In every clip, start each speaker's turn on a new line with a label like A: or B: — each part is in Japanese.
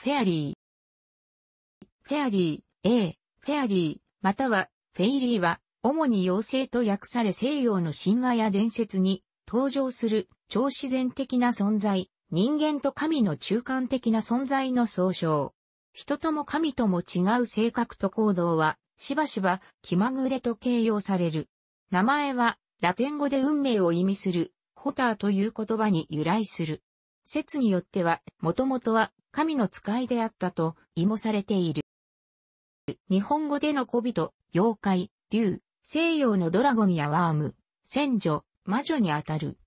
A: フェアリー。フェアリー、A、フェアリー、または、フェイリーは、主に妖精と訳され西洋の神話や伝説に登場する超自然的な存在、人間と神の中間的な存在の総称。人とも神とも違う性格と行動は、しばしば気まぐれと形容される。名前は、ラテン語で運命を意味する、ホターという言葉に由来する。説によっては、もともとは神の使いであったと、もされている。日本語での小人、妖怪、竜、西洋のドラゴンやワーム、戦女、魔女にあたる。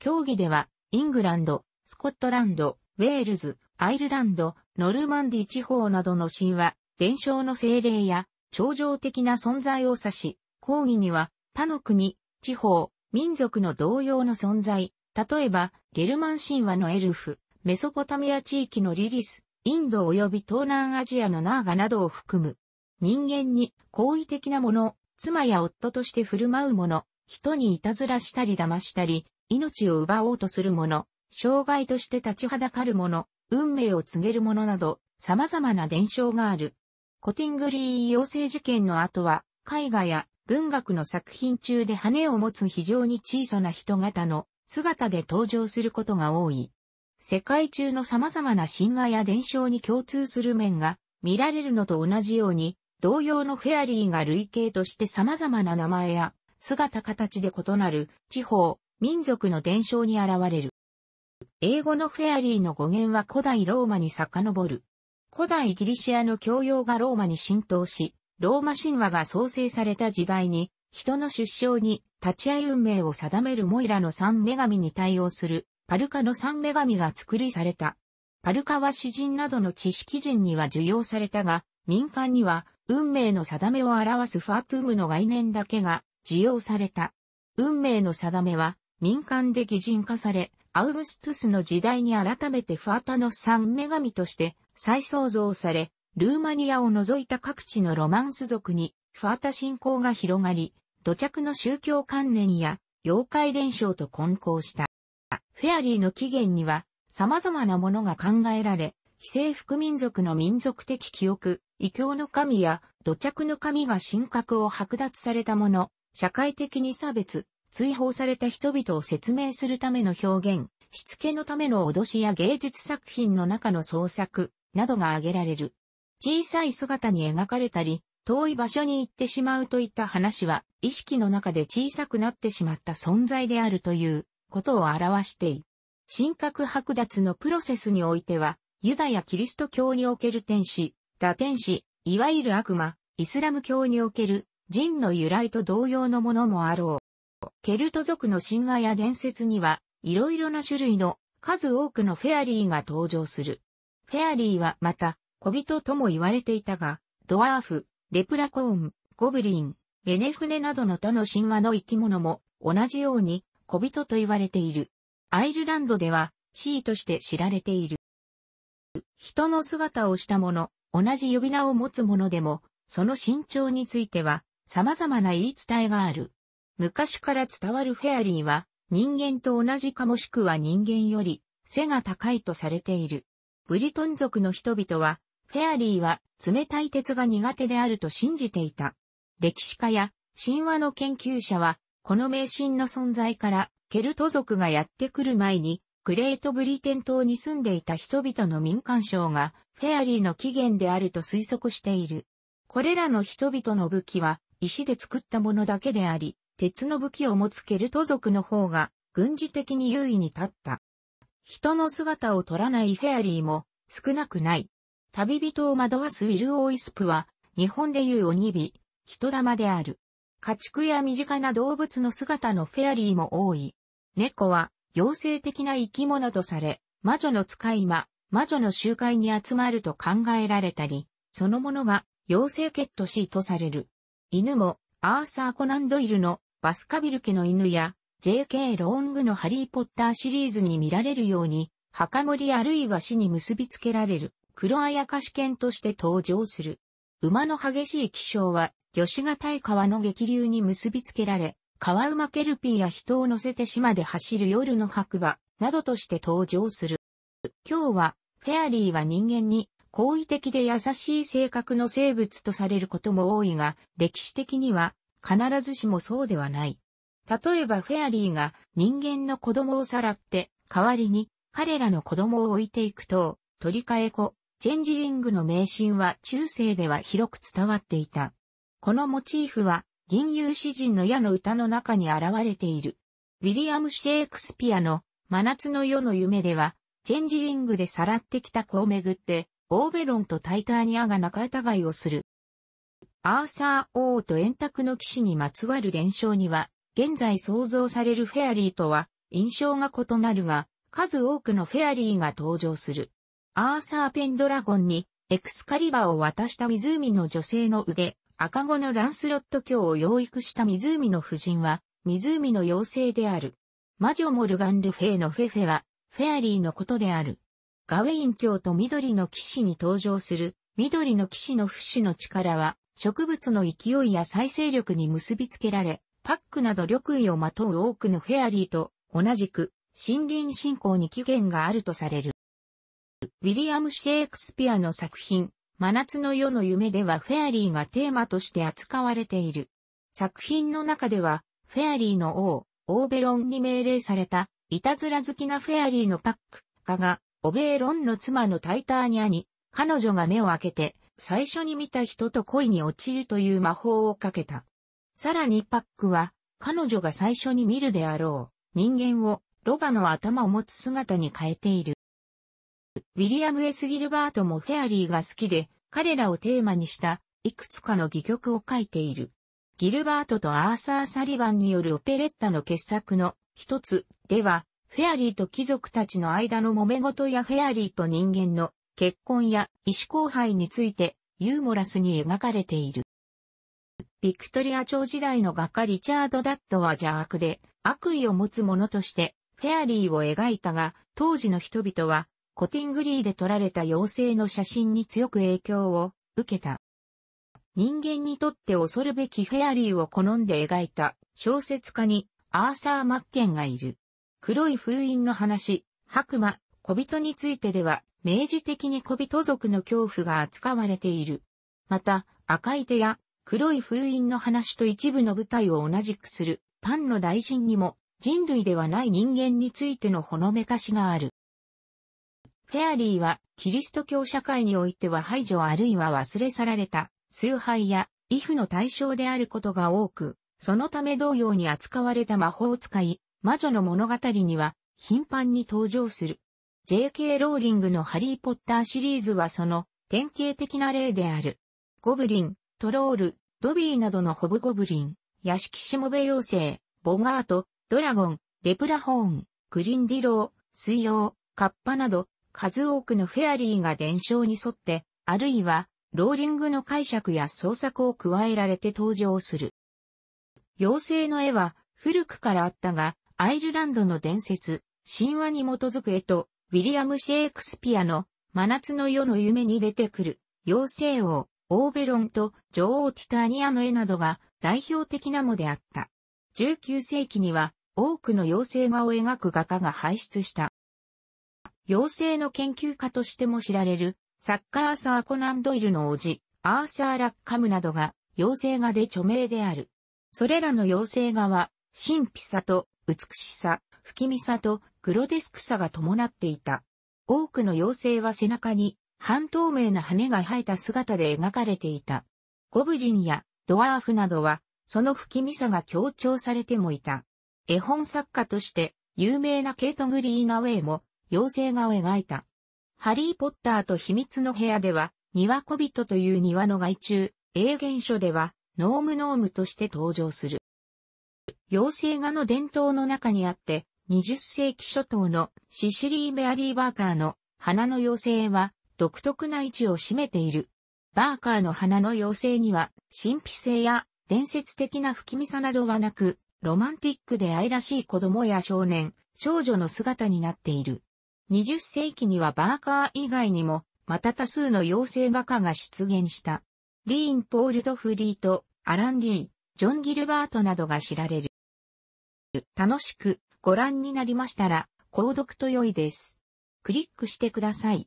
A: 競技では、イングランド、スコットランド、ウェールズ、アイルランド、ノルマンディ地方などの神話、伝承の精霊や、超常的な存在を指し、抗議には、他の国、地方、民族の同様の存在、例えば、ゲルマン神話のエルフ、メソポタミア地域のリリス、インド及び東南アジアのナーガなどを含む、人間に好意的なもの、妻や夫として振る舞うもの、人にいたずらしたり騙したり、命を奪おうとするもの、障害として立ちはだかるもの、運命を告げるものなど、様々な伝承がある。コティングリー養成事件の後は、絵画や文学の作品中で羽を持つ非常に小さな人型の姿で登場することが多い。世界中の様々な神話や伝承に共通する面が見られるのと同じように、同様のフェアリーが類型として様々な名前や姿形で異なる地方、民族の伝承に現れる。英語のフェアリーの語源は古代ローマに遡る。古代ギリシアの教養がローマに浸透し、ローマ神話が創生された時代に、人の出生に立ち会い運命を定めるモイラの三女神に対応するパルカの三女神が作りされた。パルカは詩人などの知識人には受容されたが、民間には運命の定めを表すファートゥームの概念だけが受容された。運命の定めは民間で擬人化され、アウグストゥスの時代に改めてファータの三女神として再創造され、ルーマニアを除いた各地のロマンス族にファータ信仰が広がり、土着の宗教観念や妖怪伝承と混交した。フェアリーの起源には様々なものが考えられ、非征服民族の民族的記憶、異教の神や土着の神が神格を剥奪されたもの、社会的に差別、追放された人々を説明するための表現、しつけのための脅しや芸術作品の中の創作などが挙げられる。小さい姿に描かれたり、遠い場所に行ってしまうといった話は、意識の中で小さくなってしまった存在であるということを表している。神格剥奪のプロセスにおいては、ユダヤキリスト教における天使、打天使、いわゆる悪魔、イスラム教における人の由来と同様のものもあろう。ケルト族の神話や伝説には、いろいろな種類の数多くのフェアリーが登場する。フェアリーはまた、小人とも言われていたが、ドワーフ、レプラコーン、ゴブリン、ベネフネなどの他の神話の生き物も同じように小人と言われている。アイルランドでは、シーとして知られている。人の姿をしたもの、同じ呼び名を持つ者でも、その身長については、様々な言い伝えがある。昔から伝わるフェアリーは、人間と同じかもしくは人間より、背が高いとされている。ブリトン族の人々は、フェアリーは冷たい鉄が苦手であると信じていた。歴史家や神話の研究者は、この迷信の存在から、ケルト族がやってくる前に、グレートブリテン島に住んでいた人々の民間省が、フェアリーの起源であると推測している。これらの人々の武器は、石で作ったものだけであり、鉄の武器を持つケルト族の方が、軍事的に優位に立った。人の姿を取らないフェアリーも、少なくない。旅人を惑わすウィル・オイスプは、日本でいう鬼火、人玉である。家畜や身近な動物の姿のフェアリーも多い。猫は、妖精的な生き物とされ、魔女の使い魔、魔女の集会に集まると考えられたり、そのものが妖精ケトシーとされる。犬も、アーサー・コナンドイルのバスカビル家の犬や、J.K. ローングのハリー・ポッターシリーズに見られるように、墓守あるいは死に結びつけられる、黒あやかし犬として登場する。馬の激しい気象は、魚種が対川の激流に結びつけられ、川馬ケルピーや人を乗せて島で走る夜の白馬、などとして登場する。今日は、フェアリーは人間に好意的で優しい性格の生物とされることも多いが、歴史的には必ずしもそうではない。例えばフェアリーが人間の子供をさらって、代わりに彼らの子供を置いていくと、取り替え子、チェンジリングの迷信は中世では広く伝わっていた。このモチーフは、銀遊詩人の矢の歌の中に現れている。ウィリアム・シェイクスピアの真夏の夜の夢では、チェンジリングでさらってきた子をめぐって、オーベロンとタイターニアが仲違いをする。アーサー王と円卓の騎士にまつわる伝承には、現在想像されるフェアリーとは印象が異なるが、数多くのフェアリーが登場する。アーサー・ペンドラゴンに、エクスカリバーを渡した湖の女性の腕、赤子のランスロット卿を養育した湖の夫人は、湖の妖精である。魔女モルガン・ルフェイのフェフェは、フェアリーのことである。ガウェイン卿と緑の騎士に登場する、緑の騎士の不死の力は、植物の勢いや再生力に結びつけられ、パックなど緑衣をまとう多くのフェアリーと、同じく、森林信仰に起源があるとされる。ウィリアム・シェイクスピアの作品、真夏の夜の夢ではフェアリーがテーマとして扱われている。作品の中では、フェアリーの王、オーベロンに命令された、いたずら好きなフェアリーのパック、かが、オベーロンの妻のタイターニャに、彼女が目を開けて、最初に見た人と恋に落ちるという魔法をかけた。さらにパックは、彼女が最初に見るであろう、人間を、ロバの頭を持つ姿に変えている。ウィリアム・エスギルバートもフェアリーが好きで、彼らをテーマにしたいくつかの戯曲を書いている。ギルバートとアーサー・サリバンによるオペレッタの傑作の一つでは、フェアリーと貴族たちの間の揉め事やフェアリーと人間の結婚や意思交配についてユーモラスに描かれている。ビクトリア朝時代の画家リチャード・ダットは邪悪で悪意を持つ者としてフェアリーを描いたが、当時の人々はコティングリーで撮られた妖精の写真に強く影響を受けた。人間にとって恐るべきフェアリーを好んで描いた小説家にアーサー・マッケンがいる。黒い封印の話、白馬、小人についてでは、明示的に小人族の恐怖が扱われている。また、赤い手や黒い封印の話と一部の舞台を同じくするパンの大臣にも人類ではない人間についてのほのめかしがある。フェアリーは、キリスト教社会においては排除あるいは忘れ去られた、崇拝や、威父の対象であることが多く、そのため同様に扱われた魔法使い、魔女の物語には、頻繁に登場する。J.K. ローリングのハリー・ポッターシリーズはその典型的な例である。ゴブリン、トロール、ドビーなどのホブゴブリン、屋敷しもべ妖精、ボガート、ドラゴン、レプラホーン、クリンディロー、水曜、カッパなど、数多くのフェアリーが伝承に沿って、あるいは、ローリングの解釈や創作を加えられて登場する。妖精の絵は古くからあったが、アイルランドの伝説、神話に基づく絵と、ウィリアム・シェイクスピアの真夏の夜の夢に出てくる妖精王、オーベロンと女王ティターニアの絵などが代表的なのであった。19世紀には多くの妖精画を描く画家が輩出した。妖精の研究家としても知られる、サッアーサー・コナン・ドイルの叔父、アーサー・ラッカムなどが、妖精画で著名である。それらの妖精画は、神秘さと美しさ、不気味さとグロデスクさが伴っていた。多くの妖精は背中に半透明な羽が生えた姿で描かれていた。ゴブリンやドワーフなどは、その不気味さが強調されてもいた。絵本作家として、有名なケイト・グリーナウェイも、妖精画を描いた。ハリーポッターと秘密の部屋では、庭小人という庭の害虫、英言書では、ノームノームとして登場する。妖精画の伝統の中にあって、20世紀初頭のシシリー・メアリー・バーカーの花の妖精は独特な位置を占めている。バーカーの花の妖精には神秘性や伝説的な不気味さなどはなく、ロマンティックで愛らしい子供や少年、少女の姿になっている。20世紀にはバーカー以外にも、また多数の妖精画家が出現した。リーン・ポールド・フリート、アラン・リー、ジョン・ギルバートなどが知られる。楽しくご覧になりましたら、購読と良いです。クリックしてください。